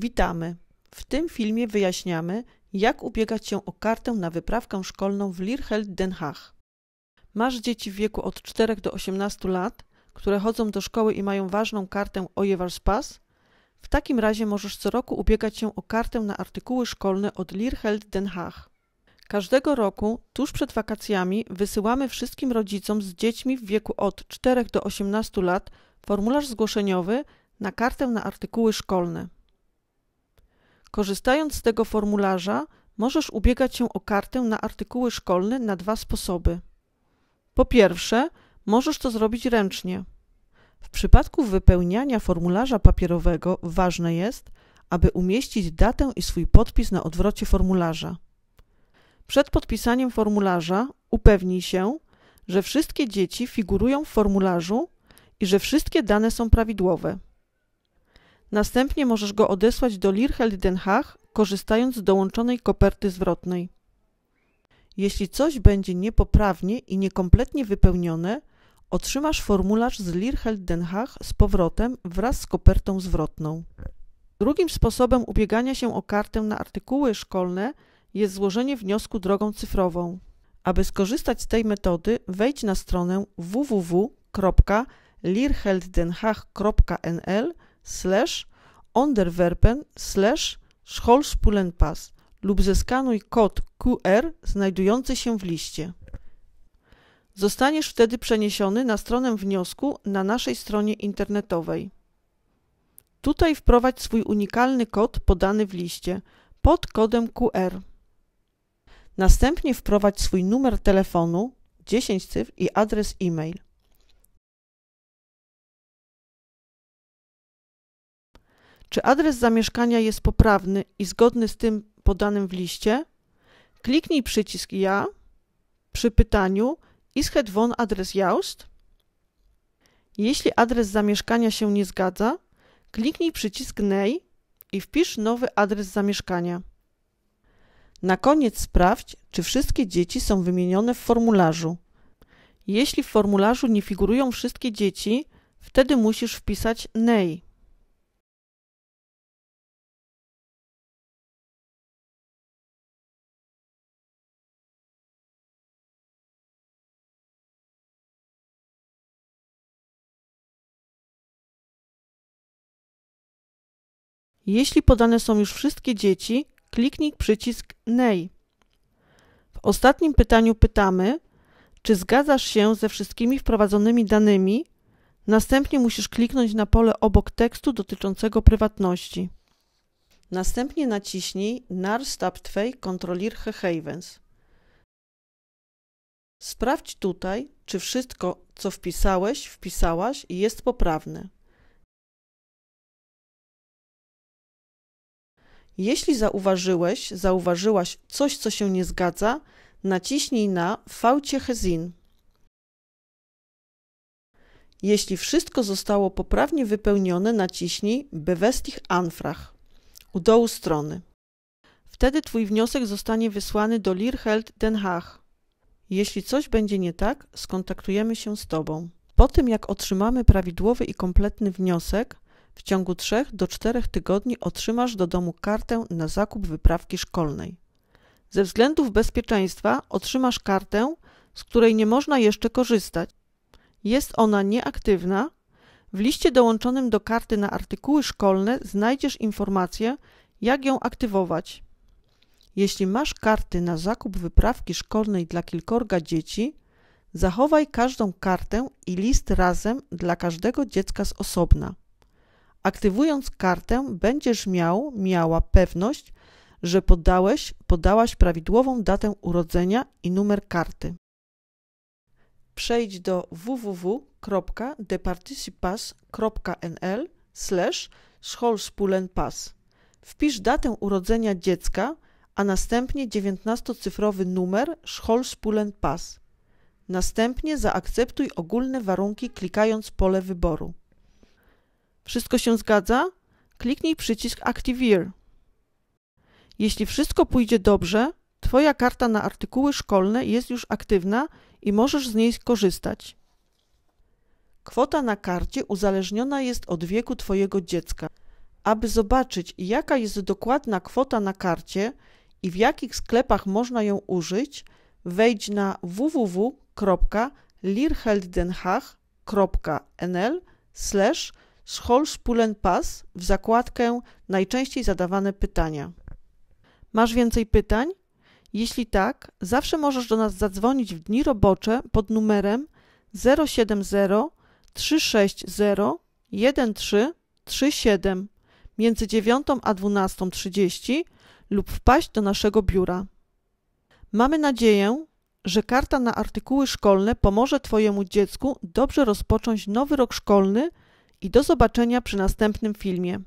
Witamy! W tym filmie wyjaśniamy, jak ubiegać się o kartę na wyprawkę szkolną w Lierheld Den Haag. Masz dzieci w wieku od 4 do 18 lat, które chodzą do szkoły i mają ważną kartę Pass? W takim razie możesz co roku ubiegać się o kartę na artykuły szkolne od Lierheld Den Haag. Każdego roku, tuż przed wakacjami, wysyłamy wszystkim rodzicom z dziećmi w wieku od 4 do 18 lat formularz zgłoszeniowy na kartę na artykuły szkolne. Korzystając z tego formularza, możesz ubiegać się o kartę na artykuły szkolne na dwa sposoby. Po pierwsze, możesz to zrobić ręcznie. W przypadku wypełniania formularza papierowego ważne jest, aby umieścić datę i swój podpis na odwrocie formularza. Przed podpisaniem formularza upewnij się, że wszystkie dzieci figurują w formularzu i że wszystkie dane są prawidłowe. Następnie możesz go odesłać do Lirhel Den Haag, korzystając z dołączonej koperty zwrotnej. Jeśli coś będzie niepoprawnie i niekompletnie wypełnione, otrzymasz formularz z Lirhel Den Haag z powrotem wraz z kopertą zwrotną. Drugim sposobem ubiegania się o kartę na artykuły szkolne jest złożenie wniosku drogą cyfrową. Aby skorzystać z tej metody, wejdź na stronę www.lirheldenhach.nl slash onderwerpen slash scholspulenpass lub zeskanuj kod QR znajdujący się w liście. Zostaniesz wtedy przeniesiony na stronę wniosku na naszej stronie internetowej. Tutaj wprowadź swój unikalny kod podany w liście pod kodem QR. Następnie wprowadź swój numer telefonu, 10 cyfr i adres e-mail. czy adres zamieszkania jest poprawny i zgodny z tym podanym w liście, kliknij przycisk Ja przy pytaniu Ist het adres Jaust? Jeśli adres zamieszkania się nie zgadza, kliknij przycisk Nej i wpisz nowy adres zamieszkania. Na koniec sprawdź, czy wszystkie dzieci są wymienione w formularzu. Jeśli w formularzu nie figurują wszystkie dzieci, wtedy musisz wpisać NEI. Jeśli podane są już wszystkie dzieci, kliknij przycisk NEJ. W ostatnim pytaniu pytamy, czy zgadzasz się ze wszystkimi wprowadzonymi danymi. Następnie musisz kliknąć na pole obok tekstu dotyczącego prywatności. Następnie naciśnij Nar Staptwej Kontrolir Havens. Sprawdź tutaj, czy wszystko, co wpisałeś, wpisałaś jest poprawne. Jeśli zauważyłeś, zauważyłaś coś, co się nie zgadza, naciśnij na faucie hezin. Jeśli wszystko zostało poprawnie wypełnione, naciśnij bewestich anfrach u dołu strony. Wtedy Twój wniosek zostanie wysłany do Lirheld Den Haag. Jeśli coś będzie nie tak, skontaktujemy się z Tobą. Po tym, jak otrzymamy prawidłowy i kompletny wniosek, w ciągu 3 do 4 tygodni otrzymasz do domu kartę na zakup wyprawki szkolnej. Ze względów bezpieczeństwa otrzymasz kartę, z której nie można jeszcze korzystać. Jest ona nieaktywna. W liście dołączonym do karty na artykuły szkolne znajdziesz informację, jak ją aktywować. Jeśli masz karty na zakup wyprawki szkolnej dla kilkorga dzieci, zachowaj każdą kartę i list razem dla każdego dziecka z osobna. Aktywując kartę, będziesz miał, miała pewność, że podałeś, podałaś prawidłową datę urodzenia i numer karty. Przejdź do www.departicipas.nl slash Wpisz datę urodzenia dziecka, a następnie 19-cyfrowy numer Scholspulenpass. Następnie zaakceptuj ogólne warunki klikając pole wyboru. Wszystko się zgadza? Kliknij przycisk Activeer. Jeśli wszystko pójdzie dobrze, Twoja karta na artykuły szkolne jest już aktywna i możesz z niej skorzystać. Kwota na karcie uzależniona jest od wieku Twojego dziecka. Aby zobaczyć, jaka jest dokładna kwota na karcie i w jakich sklepach można ją użyć, wejdź na www.lirheldenhach.nl Pass w zakładkę Najczęściej zadawane pytania. Masz więcej pytań? Jeśli tak, zawsze możesz do nas zadzwonić w dni robocze pod numerem 070 360 1337 między 9 a 12.30 lub wpaść do naszego biura. Mamy nadzieję, że karta na artykuły szkolne pomoże Twojemu dziecku dobrze rozpocząć nowy rok szkolny i do zobaczenia przy następnym filmie.